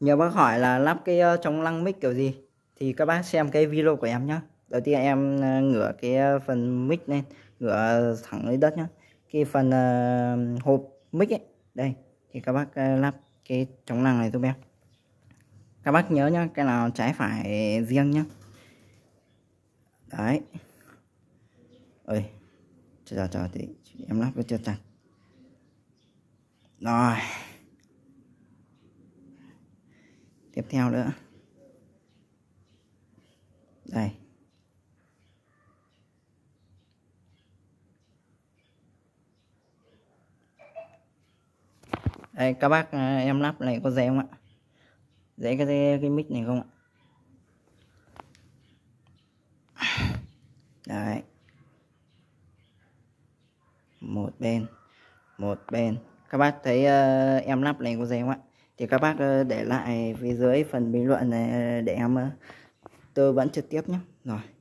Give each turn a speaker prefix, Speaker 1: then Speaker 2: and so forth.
Speaker 1: Nhiều bác hỏi là lắp cái chống lăng mic kiểu gì Thì các bác xem cái video của em nhé Đầu tiên em ngửa cái phần mic lên Ngửa thẳng lên đất nhé Cái phần ờ, hộp mic ấy Đây thì các bác lắp cái chống lăng này giúp em Các bác nhớ nhá cái nào trái phải riêng nhá Đấy Ơi Chờ chờ thì em lắp cho chặt
Speaker 2: Rồi tiếp theo nữa đây
Speaker 1: đây các bác à, em lắp này có dễ không ạ dễ cái cái mic này không ạ đấy một bên một bên các bác thấy uh, em lắp này có dễ không ạ thì các bác ờ, để lại phía dưới phần bình luận này ờ, để em ờ, tôi vẫn trực tiếp nhé
Speaker 3: rồi